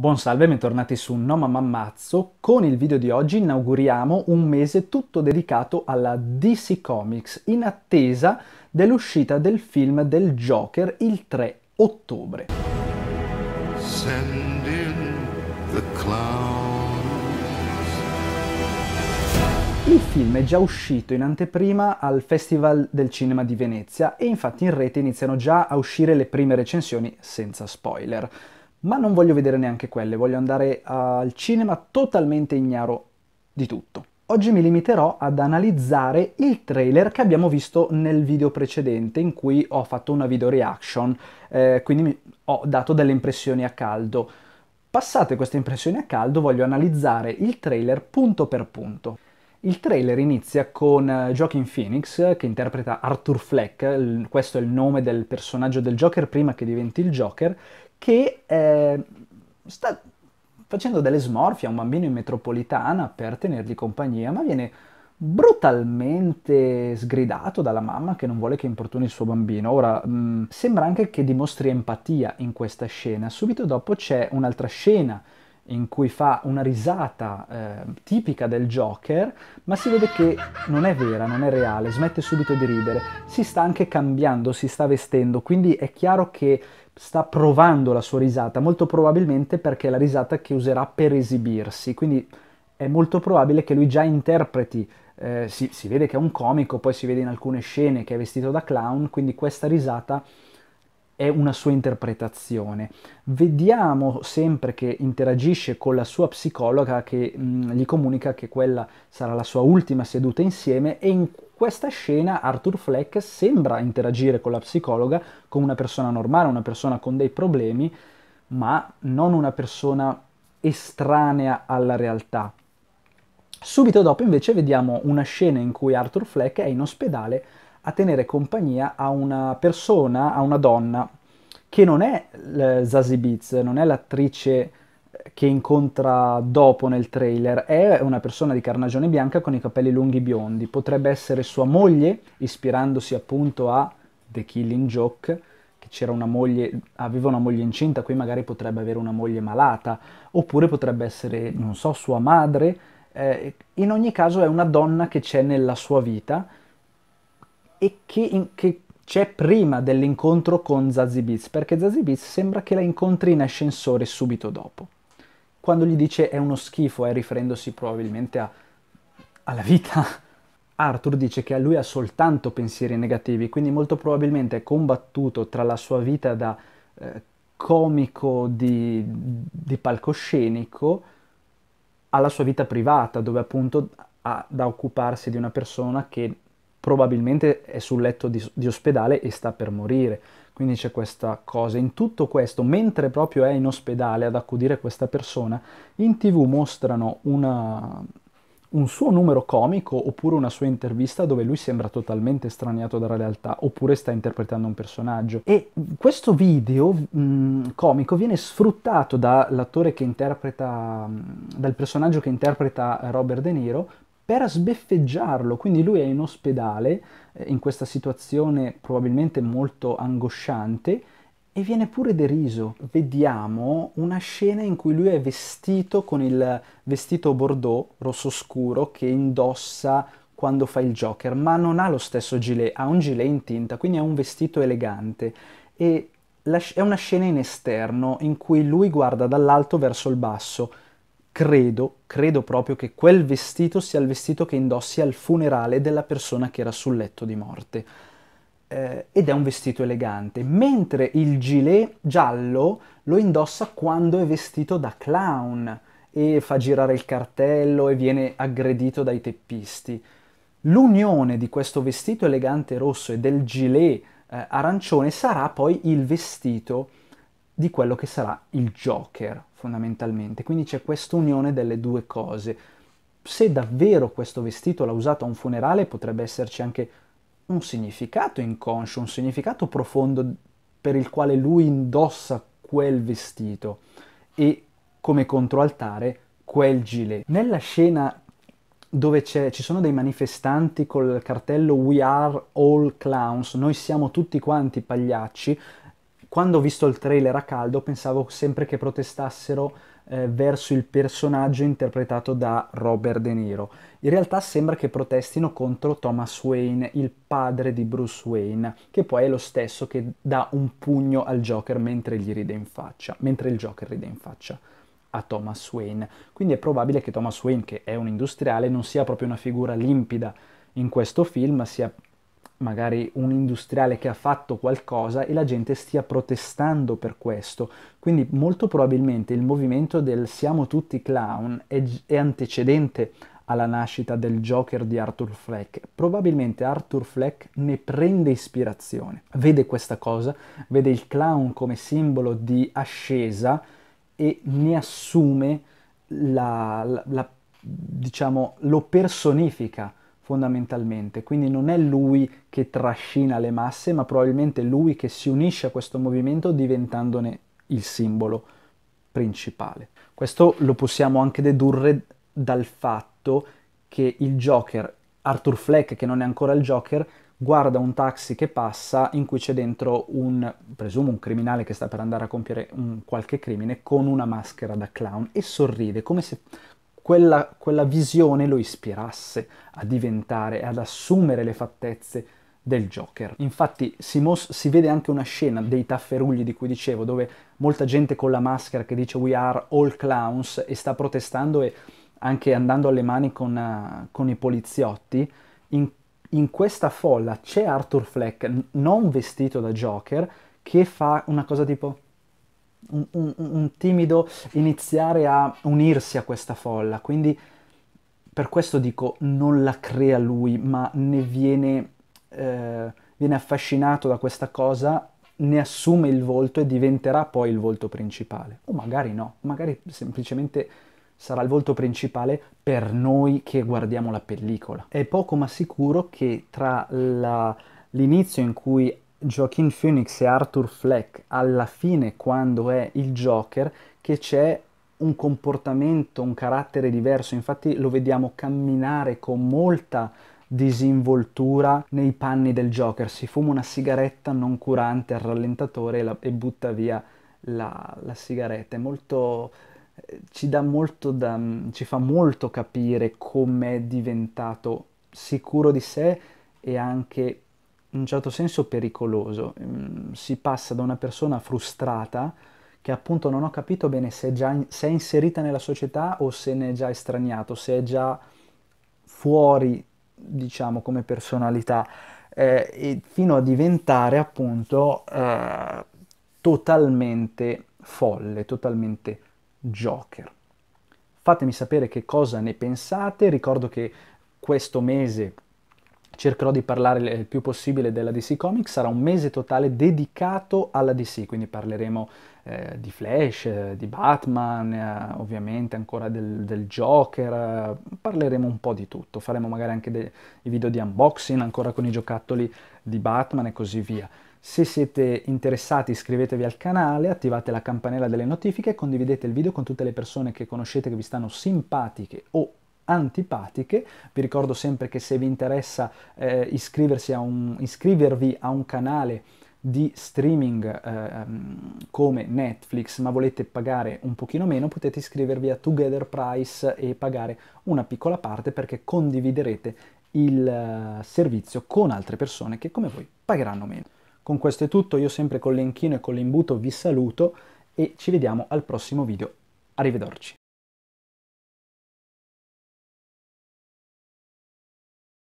Buon salve, bentornati su No Mamma Ammazzo. Con il video di oggi inauguriamo un mese tutto dedicato alla DC Comics in attesa dell'uscita del film del Joker il 3 ottobre. Send in the Il film è già uscito in anteprima al Festival del Cinema di Venezia e infatti in rete iniziano già a uscire le prime recensioni senza spoiler ma non voglio vedere neanche quelle, voglio andare al cinema totalmente ignaro di tutto. Oggi mi limiterò ad analizzare il trailer che abbiamo visto nel video precedente in cui ho fatto una video reaction, eh, quindi ho dato delle impressioni a caldo. Passate queste impressioni a caldo voglio analizzare il trailer punto per punto. Il trailer inizia con eh, Joaquin Phoenix che interpreta Arthur Fleck, questo è il nome del personaggio del Joker prima che diventi il Joker, che eh, sta facendo delle smorfie a un bambino in metropolitana per tenergli compagnia, ma viene brutalmente sgridato dalla mamma che non vuole che importuni il suo bambino. Ora, mh, mm, sembra anche che dimostri empatia in questa scena. Subito dopo c'è un'altra scena in cui fa una risata eh, tipica del Joker, ma si vede che non è vera, non è reale, smette subito di ridere, si sta anche cambiando, si sta vestendo, quindi è chiaro che sta provando la sua risata, molto probabilmente perché è la risata che userà per esibirsi, quindi è molto probabile che lui già interpreti, eh, si, si vede che è un comico, poi si vede in alcune scene che è vestito da clown, quindi questa risata è una sua interpretazione. Vediamo sempre che interagisce con la sua psicologa che mh, mm, gli comunica che quella sarà la sua ultima seduta insieme e in questa scena Arthur Fleck sembra interagire con la psicologa come una persona normale, una persona con dei problemi, ma non una persona estranea alla realtà. Subito dopo invece vediamo una scena in cui Arthur Fleck è in ospedale a tenere compagnia a una persona, a una donna, che non è eh, Zazie Beats, non è l'attrice eh, che incontra dopo nel trailer, è una persona di carnagione bianca con i capelli lunghi biondi, potrebbe essere sua moglie, ispirandosi appunto a The Killing Joke, che c'era una moglie, aveva una moglie incinta, qui magari potrebbe avere una moglie malata, oppure potrebbe essere, non so, sua madre, eh, in ogni caso è una donna che c'è nella sua vita, e che, in, che c'è prima dell'incontro con Zazie Beats, perché Zazie Beats sembra che la incontri in ascensore subito dopo. Quando gli dice è uno schifo, è eh, riferendosi probabilmente a, alla vita. Arthur dice che a lui ha soltanto pensieri negativi, quindi molto probabilmente è combattuto tra la sua vita da eh, comico di, di, palcoscenico alla sua vita privata, dove appunto ha da occuparsi di una persona che probabilmente è sul letto di, di ospedale e sta per morire. Quindi c'è questa cosa. In tutto questo, mentre proprio è in ospedale ad accudire questa persona, in tv mostrano una, un suo numero comico oppure una sua intervista dove lui sembra totalmente straniato dalla realtà oppure sta interpretando un personaggio. E questo video mh, mm, comico viene sfruttato dall'attore che interpreta, mm, dal personaggio che interpreta Robert De Niro per sbeffeggiarlo, quindi lui è in ospedale, eh, in questa situazione probabilmente molto angosciante, e viene pure deriso. Vediamo una scena in cui lui è vestito con il vestito bordeaux rosso scuro che indossa quando fa il Joker, ma non ha lo stesso gilet, ha un gilet in tinta, quindi è un vestito elegante e la, è una scena in esterno in cui lui guarda dall'alto verso il basso credo, credo proprio che quel vestito sia il vestito che indossi al funerale della persona che era sul letto di morte. Eh, ed è un vestito elegante, mentre il gilet giallo lo indossa quando è vestito da clown e fa girare il cartello e viene aggredito dai teppisti. L'unione di questo vestito elegante rosso e del gilet eh, arancione sarà poi il vestito di quello che sarà il Joker, fondamentalmente. Quindi c'è questa unione delle due cose. Se davvero questo vestito l'ha usato a un funerale potrebbe esserci anche un significato inconscio, un significato profondo per il quale lui indossa quel vestito e come controaltare quel gilet. Nella scena dove ci sono dei manifestanti col cartello We are all clowns, noi siamo tutti quanti pagliacci, quando ho visto il trailer a caldo pensavo sempre che protestassero eh, verso il personaggio interpretato da Robert De Niro. In realtà sembra che protestino contro Thomas Wayne, il padre di Bruce Wayne, che poi è lo stesso che dà un pugno al Joker mentre gli ride in faccia, mentre il Joker ride in faccia a Thomas Wayne. Quindi è probabile che Thomas Wayne, che è un industriale, non sia proprio una figura limpida in questo film, sia magari un industriale che ha fatto qualcosa e la gente stia protestando per questo. Quindi molto probabilmente il movimento del siamo tutti clown è, è antecedente alla nascita del Joker di Arthur Fleck. Probabilmente Arthur Fleck ne prende ispirazione, vede questa cosa, vede il clown come simbolo di ascesa e ne assume la, la, la diciamo, lo personifica fondamentalmente, quindi non è lui che trascina le masse, ma probabilmente lui che si unisce a questo movimento diventandone il simbolo principale. Questo lo possiamo anche dedurre dal fatto che il Joker, Arthur Fleck, che non è ancora il Joker, guarda un taxi che passa in cui c'è dentro un, presumo, un criminale che sta per andare a compiere un qualche crimine con una maschera da clown e sorride come se, quella, quella visione lo ispirasse a diventare, ad assumere le fattezze del Joker. Infatti si, si, vede anche una scena dei tafferugli di cui dicevo, dove molta gente con la maschera che dice We are all clowns e sta protestando e anche andando alle mani con, uh, con i poliziotti. In, in questa folla c'è Arthur Fleck, non vestito da Joker, che fa una cosa tipo un, un, un timido iniziare a unirsi a questa folla. Quindi per questo dico non la crea lui, ma ne viene, eh, viene affascinato da questa cosa ne assume il volto e diventerà poi il volto principale. O magari no, magari semplicemente sarà il volto principale per noi che guardiamo la pellicola. È poco ma sicuro che tra la, l'inizio in cui Joaquin Phoenix e Arthur Fleck alla fine quando è il Joker che c'è un comportamento, un carattere diverso, infatti lo vediamo camminare con molta disinvoltura nei panni del Joker, si fuma una sigaretta non curante al rallentatore e, la, e butta via la, la sigaretta, molto, eh, ci, da, mm, ci fa molto capire com'è diventato sicuro di sé e anche in un certo senso pericoloso. Mm, si passa da una persona frustrata che appunto non ho capito bene se è, già in, se è inserita nella società o se ne è già estraniato, se è già fuori, diciamo, come personalità, eh, fino a diventare appunto eh, totalmente folle, totalmente Joker. Fatemi sapere che cosa ne pensate, ricordo che questo mese cercherò di parlare il più possibile della DC Comics, sarà un mese totale dedicato alla DC, quindi parleremo eh, di Flash, di Batman, eh, ovviamente ancora del, del Joker, eh, parleremo un po' di tutto, faremo magari anche dei video di unboxing ancora con i giocattoli di Batman e così via. Se siete interessati iscrivetevi al canale, attivate la campanella delle notifiche, condividete il video con tutte le persone che conoscete che vi stanno simpatiche o antipatiche. Vi ricordo sempre che se vi interessa eh, iscriversi a un, iscrivervi a un canale di streaming eh, ehm, come Netflix, ma volete pagare un pochino meno, potete iscrivervi a Together Price e pagare una piccola parte perché condividerete il eh, servizio con altre persone che come voi pagheranno meno. Con questo è tutto, io sempre con l'enchino e con l'imbuto vi saluto e ci vediamo al prossimo video. Arrivederci.